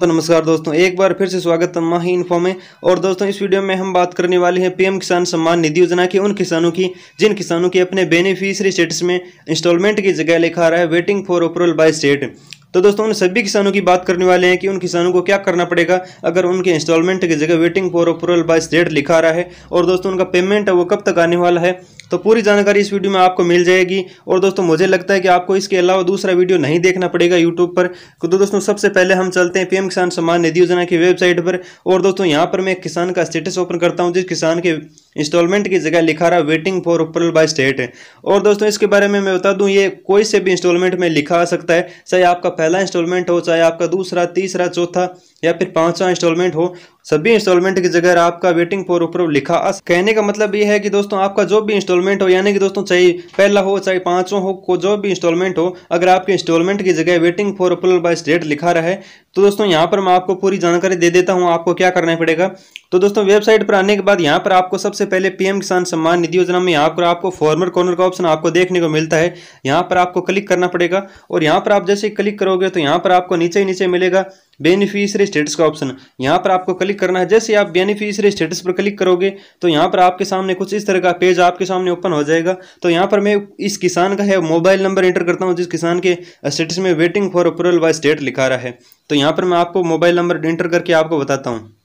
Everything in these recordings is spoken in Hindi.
तो नमस्कार दोस्तों एक बार फिर से स्वागत है माही इन्फो में और दोस्तों इस वीडियो में हम बात करने वाले हैं पीएम किसान सम्मान निधि योजना की उन किसानों की जिन किसानों के अपने बेनिफिशियरी स्टेटस में इंस्टॉलमेंट की जगह लिखा रहा है waiting for approval by state तो दोस्तों उन सभी किसानों की बात करने वाले हैं कि उन किसानों को क्या करना पड़ेगा अगर उनके इंस्टॉलमेंट की जगह waiting for approval by state लिखा रहा है और दोस्तों उनका पेमेंट है वो कब तक आने वाला है तो पूरी जानकारी इस वीडियो में आपको मिल जाएगी और दोस्तों मुझे लगता है कि आपको इसके अलावा दूसरा वीडियो नहीं देखना पड़ेगा यूट्यूब पर तो दोस्तों सबसे पहले हम चलते हैं पीएम किसान सम्मान निधि योजना की वेबसाइट पर और दोस्तों यहाँ पर मैं किसान का स्टेटस ओपन करता हूँ जिस किसान के इंस्टॉलमेंट की जगह लिखा रहा waiting for approval by state और दोस्तों इसके बारे में मैं बता दूं ये कोई से भी इंस्टॉलमेंट में लिखा आ सकता है चाहे आपका पहला इंस्टॉलमेंट हो चाहे आपका दूसरा तीसरा चौथा या फिर पांचवा इंस्टॉलमेंट हो सभी इंस्टॉलमेंट की जगह आपका वेटिंग फॉर अप्रूवल लिखा आ कहने का मतलब ये है कि दोस्तों आपका जो भी इंस्टॉलमेंट हो यानी कि दोस्तों चाहे पहला हो चाहे पांचवा हो जो भी इंस्टॉलमेंट हो अगर आपके इंस्टॉलमेंट की जगह waiting for approval by state लिखा रहा है तो दोस्तों यहाँ पर मैं आपको पूरी जानकारी दे देता हूँ आपको क्या करना पड़ेगा तो दोस्तों वेबसाइट पर आने के बाद यहाँ पर आपको सबसे पहले पीएम किसान सम्मान निधि योजना में यहाँ पर आपको फॉर्मर कॉर्नर का ऑप्शन आपको देखने को मिलता है यहाँ पर आपको क्लिक करना पड़ेगा और यहाँ पर आप जैसे क्लिक करोगे तो यहाँ पर आपको नीचे ही नीचे मिलेगा बेनिफिशियरी स्टेटस का ऑप्शन यहाँ पर आपको क्लिक करना है जैसे आप बेनिफिशियरी स्टेटस पर क्लिक करोगे तो यहाँ पर आपके सामने कुछ इस तरह का पेज आपके सामने ओपन हो जाएगा तो यहाँ पर मैं इस किसान का है मोबाइल नंबर एंटर करता हूँ जिस किसान के स्टेटस में waiting for approval by state लिखा रहा है तो यहाँ पर मैं आपको मोबाइल नंबर एंटर करके आपको बताता हूँ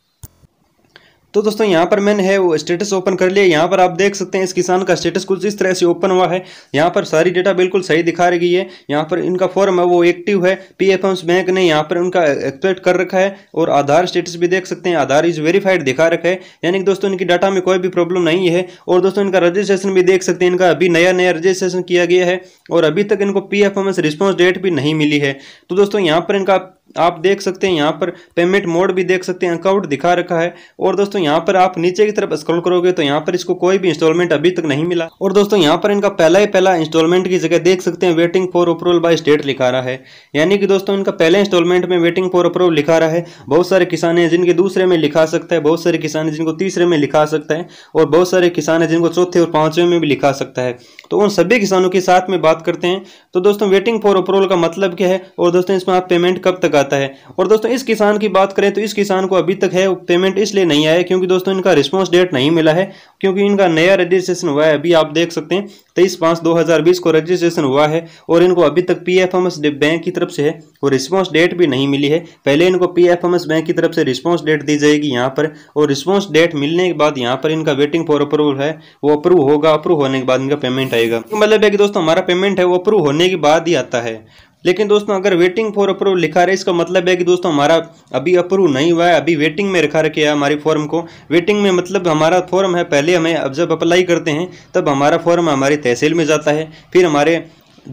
तो दोस्तों यहाँ पर मैंने है वो स्टेटस ओपन कर लिया यहाँ पर आप देख सकते हैं इस किसान का स्टेटस कुछ इस तरह से ओपन हुआ है यहाँ पर सारी डेटा बिल्कुल सही दिखा रही है यहाँ पर इनका फॉर्म है वो एक्टिव है पी एफ एम्स बैंक ने यहाँ पर उनका एक्सपेक्ट कर रखा है और आधार स्टेटस भी देख सकते हैं आधार इज वेरीफाइड दिखा रखा है यानी कि दोस्तों इनकी डाटा में कोई भी प्रॉब्लम नहीं है और दोस्तों इनका रजिस्ट्रेशन भी देख सकते हैं इनका अभी नया नया रजिस्ट्रेशन किया गया है और अभी तक इनको P F M S response date भी नहीं मिली है तो दोस्तों यहाँ पर इनका आप देख सकते हैं यहाँ पर पेमेंट मोड भी देख सकते हैं अकाउंट दिखा रखा है और दोस्तों यहाँ पर आप नीचे की तरफ स्क्रॉल करोगे तो यहाँ पर इसको कोई भी इंस्टॉलमेंट अभी तक नहीं मिला और दोस्तों यहाँ पर इनका पहला ही पहला इंस्टॉलमेंट की जगह देख सकते हैं waiting for approval by state लिखा रहा है यानी कि दोस्तों इनका पहले इंस्टॉलमेंट में वेटिंग फॉर अप्रूवल लिखा रहा है बहुत सारे किसान है जिनके दूसरे में लिखा सकता है बहुत सारे किसान है जिनको तीसरे में लिखा सकता है और बहुत सारे किसान है जिनको चौथे और पांचवें में भी लिखा सकता है तो उन सभी किसानों के साथ में बात करते हैं तो दोस्तों वेटिंग फॉर अप्रूवल का मतलब क्या है और दोस्तों इसमें आप पेमेंट कब तक तक आता है और दोस्तों इस किसान की बात करें तो इस किसान को अभी तक है पेमेंट इसलिए नहीं आया क्योंकि दोस्तों इनका रिस्पॉन्स डेट नहीं मिला है क्योंकि इनका नया रजिस्ट्रेशन हुआ है अभी आप देख सकते हैं तेईस पाँच दो हज़ार बीस को रजिस्ट्रेशन हुआ है और इनको अभी तक P F M S bank की तरफ से है और रिस्पॉन्स डेट भी नहीं मिली है पहले इनको P F M S bank की तरफ से रिस्पॉन्स डेट दी जाएगी यहाँ पर और रिस्पॉन्स डेट मिलने के बाद यहाँ पर इनका वेटिंग फॉर अप्रूवल है वो अप्रूव होगा अप्रूव होने के बाद इनका पेमेंट आएगा मतलब है कि दोस्तों हमारा पेमेंट है वो अप्रूव होने के बाद ही आता है लेकिन दोस्तों अगर वेटिंग फॉर अप्रूव लिखा रहे इसका मतलब है कि दोस्तों हमारा अभी अप्रूव नहीं हुआ है अभी वेटिंग में रखा रखे है हमारी फॉर्म को वेटिंग में मतलब हमारा फॉर्म है पहले हमें अब जब अप्लाई करते हैं तब हमारा फॉर्म हमारी तहसील में जाता है फिर हमारे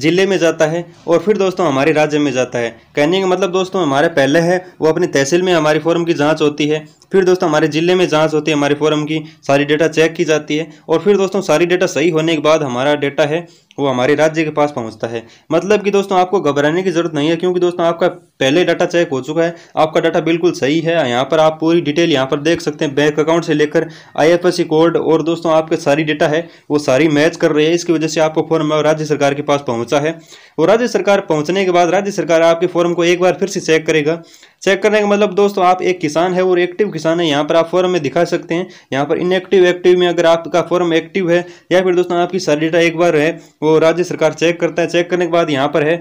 ज़िले में जाता है और फिर दोस्तों हमारे राज्य में जाता है कहने का मतलब दोस्तों हमारे पहले है वो अपनी तहसील में हमारी फॉर्म की जांच होती है फिर दोस्तों हमारे ज़िले में जांच होती है हमारे फॉर्म की सारी डेटा चेक की जाती है और फिर दोस्तों सारी डेटा सही होने के बाद हमारा डेटा है वो हमारे राज्य के पास पहुंचता है मतलब कि दोस्तों आपको घबराने की ज़रूरत नहीं है क्योंकि दोस्तों आपका पहले डाटा चेक हो चुका है आपका डाटा बिल्कुल सही है यहाँ पर आप पूरी डिटेल यहाँ पर देख सकते हैं बैंक अकाउंट से लेकर आईएफएससी कोड और दोस्तों आपके सारी डेटा है वो सारी मैच कर रही है इसकी वजह से आपको फॉर्म राज्य सरकार के पास पहुँचा है और राज्य सरकार पहुँचने के बाद राज्य सरकार आपके फॉर्म को एक बार फिर से चेक करेगा चेक करने का मतलब दोस्तों आप एक किसान है और एक्टिव किसान है यहाँ पर आप फॉर्म में दिखा सकते हैं यहाँ पर इनएक्टिव एक्टिव में अगर आपका फॉर्म एक्टिव है या फिर दोस्तों आपकी सारी डेटा एक बार है वो राज्य सरकार चेक करता है चेक करने के बाद यहाँ पर है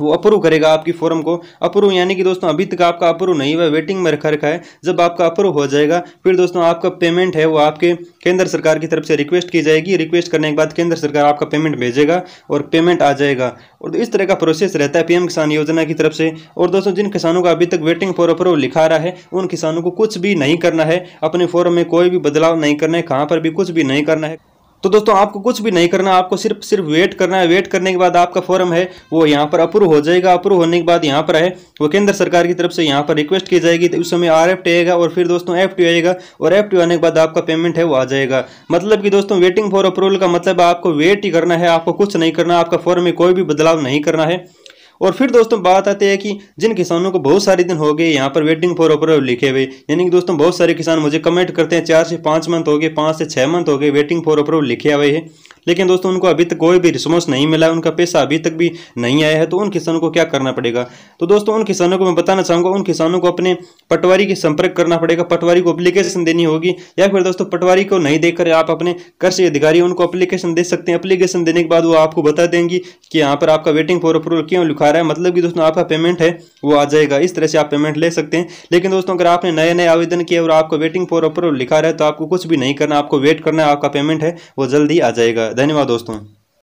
वो अप्रूव करेगा आपकी फॉर्म को अप्रूव यानी कि दोस्तों अभी तक आपका अप्रूव नहीं हुआ वेटिंग में रखा रखा है जब आपका अप्रूव हो जाएगा फिर दोस्तों आपका पेमेंट है वो आपके केंद्र सरकार की तरफ से रिक्वेस्ट की जाएगी रिक्वेस्ट करने के बाद केंद्र सरकार आपका पेमेंट भेजेगा और पेमेंट आ जाएगा और इस तरह का प्रोसेस रहता है पीएम किसान योजना की तरफ से और दोस्तों जिन किसानों का अभी तक वेटिंग फॉर अप्रूव लिखा रहा है उन किसानों को कुछ भी नहीं करना है अपने फॉर्म में कोई भी बदलाव नहीं करना है कहाँ पर भी कुछ भी नहीं करना है तो दोस्तों आपको कुछ भी नहीं करना आपको सिर्फ सिर्फ वेट करना है वेट करने के बाद आपका फॉर्म है वो यहाँ पर अप्रूव हो जाएगा अप्रूव होने के बाद यहाँ पर है वो केंद्र सरकार की तरफ से यहाँ पर रिक्वेस्ट की जाएगी तो उस समय आर एफ आएगा और फिर दोस्तों एफ आएगा और एफ आने के बाद आपका पेमेंट है वो आ जाएगा मतलब कि दोस्तों वेटिंग फॉर अप्रूवल का मतलब आपको वेट ही करना है आपको कुछ नहीं करना आपका फॉर्म में कोई भी बदलाव नहीं करना है और फिर दोस्तों बात आती है कि जिन किसानों को बहुत सारे दिन हो गए यहाँ पर वेटिंग फॉर अप्रूवल लिखे हुए यानी कि दोस्तों बहुत सारे किसान मुझे कमेंट करते हैं चार से पाँच मंथ हो गए पाँच से छः मंथ हो गए वेटिंग फॉर अप्रूवल लिखे हुए हैं लेकिन दोस्तों उनको अभी तक कोई भी रिस्पॉन्स नहीं मिला है उनका पैसा अभी तक भी नहीं आया है तो उन किसानों को क्या करना पड़ेगा तो दोस्तों उन किसानों को मैं बताना चाहूँगा उन किसानों को अपने पटवारी के संपर्क करना पड़ेगा पटवारी को अप्लीकेशन देनी होगी या फिर दोस्तों पटवारी को नहीं देकर आप अपने कृषि अधिकारी उनको अप्लीकेशन दे सकते हैं अप्लीकेशन देने के बाद वो आपको बता देंगी कि यहाँ पर आपका वेटिंग फॉर अप्रूवल क्यों लिखा रहा है मतलब कि दोस्तों आपका पेमेंट है वो आ जाएगा इस तरह से आप पेमेंट ले सकते हैं लेकिन दोस्तों अगर आपने नए नए आवेदन किया और आपको वेटिंग फॉर अप्रूवल लिखा रहा है तो आपको कुछ भी नहीं करना आपको वेट करना है आपका पेमेंट है वो जल्द आ जाएगा धन्यवाद दोस्तों